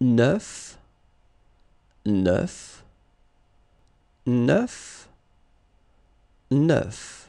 9, 9, 9, 9.